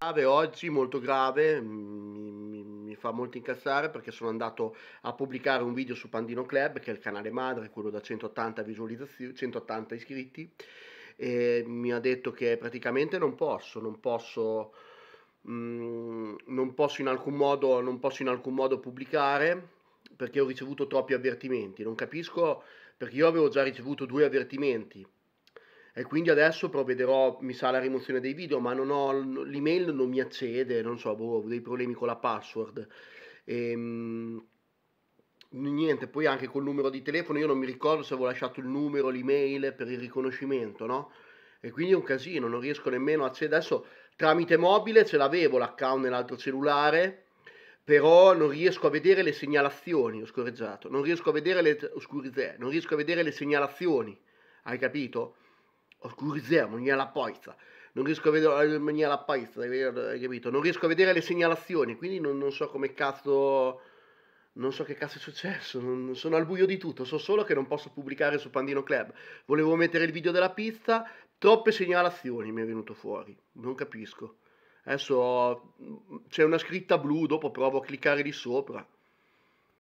grave oggi, molto grave, mm, mi, mi, mi, fa molto incazzare perché sono andato a pubblicare un video su Pandino Club, che è il canale madre, quello da 180 visualizzazioni, 180 iscritti, e mi ha detto che praticamente non posso, non posso, mh, mm, non posso, in, alcun modo, non posso in alcun modo pubblicare perché ho ricevuto troppi avvertimenti, non capisco perché io avevo già ricevuto due avvertimenti e quindi adesso provvederò, mi sa, alla rimozione dei video, ma non ho, l'email non mi accede, non so, boh, ho dei problemi con la password. Ehm, niente, poi anche col numero di telefono, io non mi ricordo se avevo lasciato il numero, l'email per il riconoscimento, no? E quindi è un casino, non riesco nemmeno a accedere. Adesso tramite mobile ce l'avevo l'account nell'altro cellulare, però non riesco a vedere le segnalazioni, ho scorreggiato, non riesco a vedere le, oscurità, non riesco a vedere le segnalazioni, hai capito? Oscurizziamo, non la poizza. Non riesco a vedere eh, la poizza, capito? Non riesco a vedere le segnalazioni, quindi non, non so come cazzo... Non so che cazzo è successo, non, sono al buio di tutto, so solo che non posso pubblicare su Pandino Club. Volevo mettere il video della pista, troppe segnalazioni mi è venuto fuori, non capisco. Adesso c'è una scritta blu, dopo provo a cliccare di sopra.